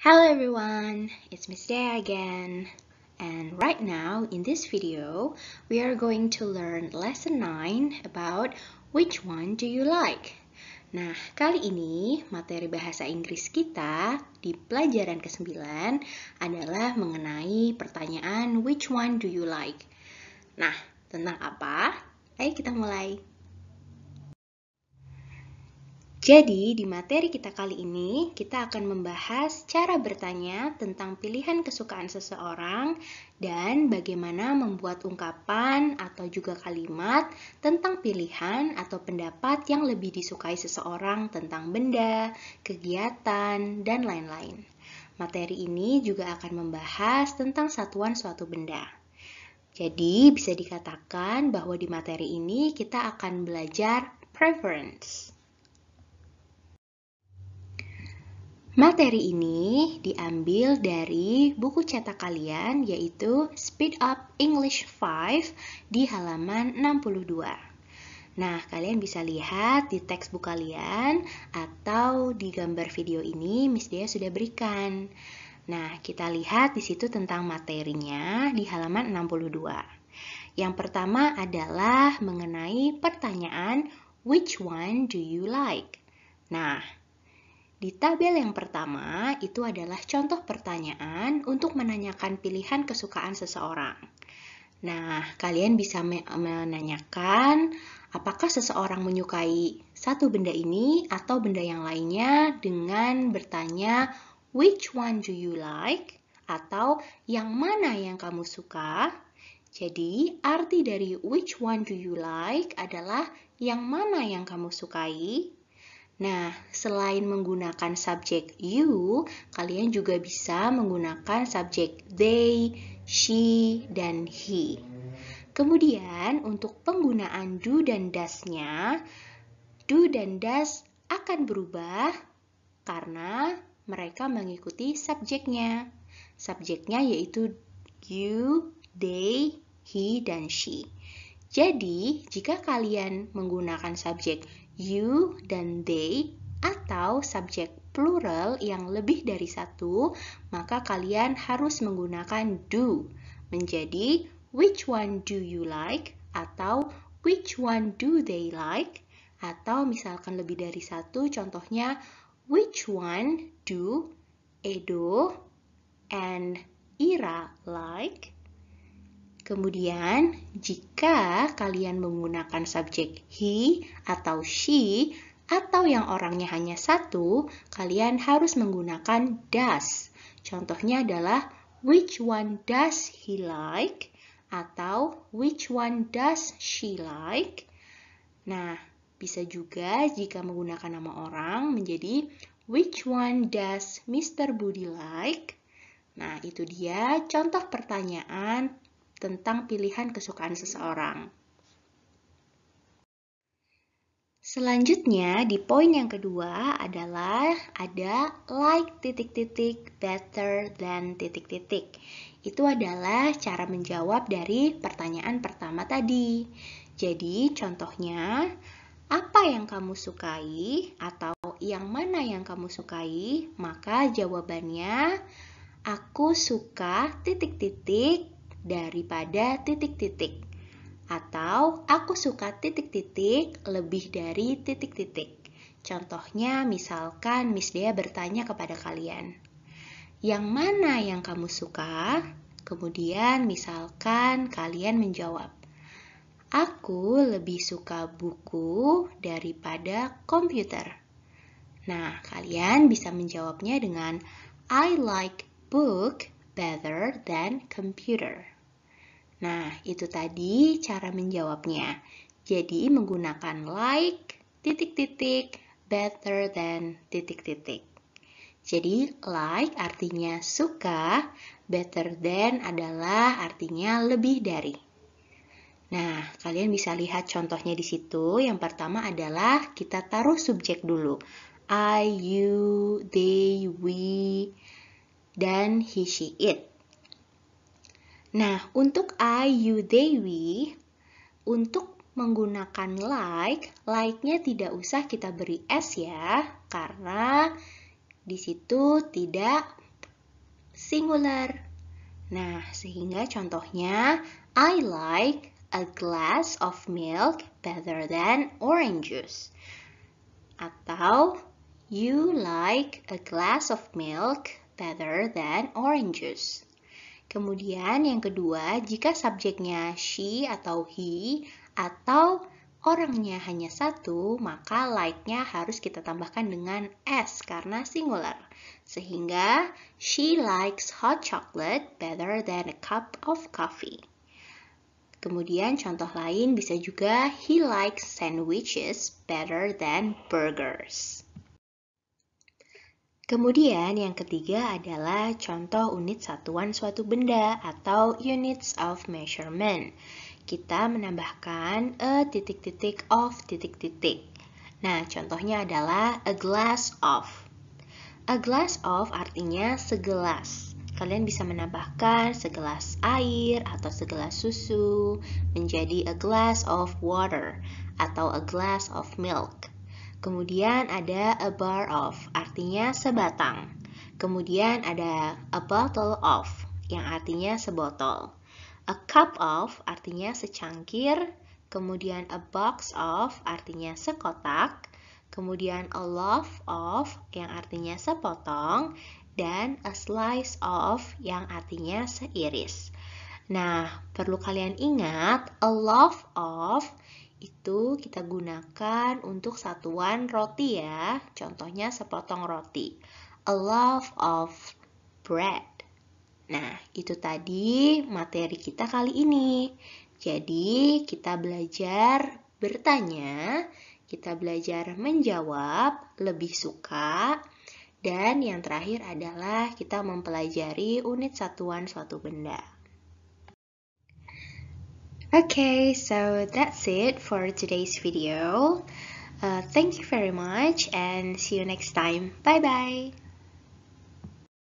Hello everyone, it's Miss Day again. And right now, in this video, we are going to learn lesson 9 about which one do you like. Nah, kali ini materi bahasa Inggris kita di pelajaran ke-9 adalah mengenai pertanyaan which one do you like. Nah, tentang apa? Ayo kita mulai. Jadi, di materi kita kali ini, kita akan membahas cara bertanya tentang pilihan kesukaan seseorang dan bagaimana membuat ungkapan atau juga kalimat tentang pilihan atau pendapat yang lebih disukai seseorang tentang benda, kegiatan, dan lain-lain. Materi ini juga akan membahas tentang satuan suatu benda. Jadi, bisa dikatakan bahwa di materi ini kita akan belajar preference. Materi ini diambil dari buku cetak kalian yaitu Speed Up English 5 di halaman 62. Nah, kalian bisa lihat di textbook kalian atau di gambar video ini Miss Dea sudah berikan. Nah, kita lihat di situ tentang materinya di halaman 62. Yang pertama adalah mengenai pertanyaan which one do you like? Nah, di tabel yang pertama, itu adalah contoh pertanyaan untuk menanyakan pilihan kesukaan seseorang. Nah, kalian bisa menanyakan apakah seseorang menyukai satu benda ini atau benda yang lainnya dengan bertanya which one do you like atau yang mana yang kamu suka. Jadi, arti dari which one do you like adalah yang mana yang kamu sukai Nah, selain menggunakan subjek you, kalian juga bisa menggunakan subjek they, she, dan he. Kemudian, untuk penggunaan do dan does-nya, do dan does akan berubah karena mereka mengikuti subjeknya. Subjeknya yaitu you, they, he, dan she. Jadi, jika kalian menggunakan subjek you dan they atau subjek plural yang lebih dari satu, maka kalian harus menggunakan do menjadi which one do you like atau which one do they like atau misalkan lebih dari satu contohnya which one do Edo and Ira like Kemudian, jika kalian menggunakan subjek he atau she atau yang orangnya hanya satu, kalian harus menggunakan does. Contohnya adalah which one does he like atau which one does she like. Nah, bisa juga jika menggunakan nama orang menjadi which one does Mr. Budi like? Nah, itu dia contoh pertanyaan tentang pilihan kesukaan seseorang. Selanjutnya, di poin yang kedua adalah ada like titik-titik better than titik-titik. Itu adalah cara menjawab dari pertanyaan pertama tadi. Jadi, contohnya, apa yang kamu sukai atau yang mana yang kamu sukai? Maka jawabannya, aku suka titik-titik daripada titik-titik. Atau aku suka titik-titik lebih dari titik-titik. Contohnya misalkan Miss Dea bertanya kepada kalian, yang mana yang kamu suka? Kemudian misalkan kalian menjawab, aku lebih suka buku daripada komputer. Nah, kalian bisa menjawabnya dengan I like book better than computer. Nah, itu tadi cara menjawabnya. Jadi menggunakan like, titik-titik, better than, titik-titik. Jadi like artinya suka, better than adalah artinya lebih dari. Nah, kalian bisa lihat contohnya di situ. Yang pertama adalah kita taruh subjek dulu. I, you, they, we, dan he, she, it. Nah, untuk Ayu Dewi, untuk menggunakan like, like-nya tidak usah kita beri S ya, karena di situ tidak singular. Nah, sehingga contohnya I like a glass of milk better than orange juice. Atau you like a glass of milk better than orange juice. Kemudian yang kedua, jika subjeknya she atau he atau orangnya hanya satu, maka like-nya harus kita tambahkan dengan s karena singular. Sehingga she likes hot chocolate better than a cup of coffee. Kemudian contoh lain bisa juga he likes sandwiches better than burgers. Kemudian yang ketiga adalah contoh unit satuan suatu benda atau units of measurement. Kita menambahkan a titik-titik of titik-titik. Nah, contohnya adalah a glass of. A glass of artinya segelas. Kalian bisa menambahkan segelas air atau segelas susu menjadi a glass of water atau a glass of milk. Kemudian ada a bar of, artinya sebatang. Kemudian ada a bottle of, yang artinya sebotol. A cup of, artinya secangkir. Kemudian a box of, artinya sekotak. Kemudian a loaf of, yang artinya sepotong. Dan a slice of, yang artinya seiris. Nah, perlu kalian ingat, a loaf of itu kita gunakan untuk satuan roti ya. Contohnya sepotong roti. A loaf of bread. Nah, itu tadi materi kita kali ini. Jadi, kita belajar bertanya, kita belajar menjawab, lebih suka, dan yang terakhir adalah kita mempelajari unit satuan suatu benda. Okay, so that's it for today's video. Uh, thank you very much and see you next time. Bye bye.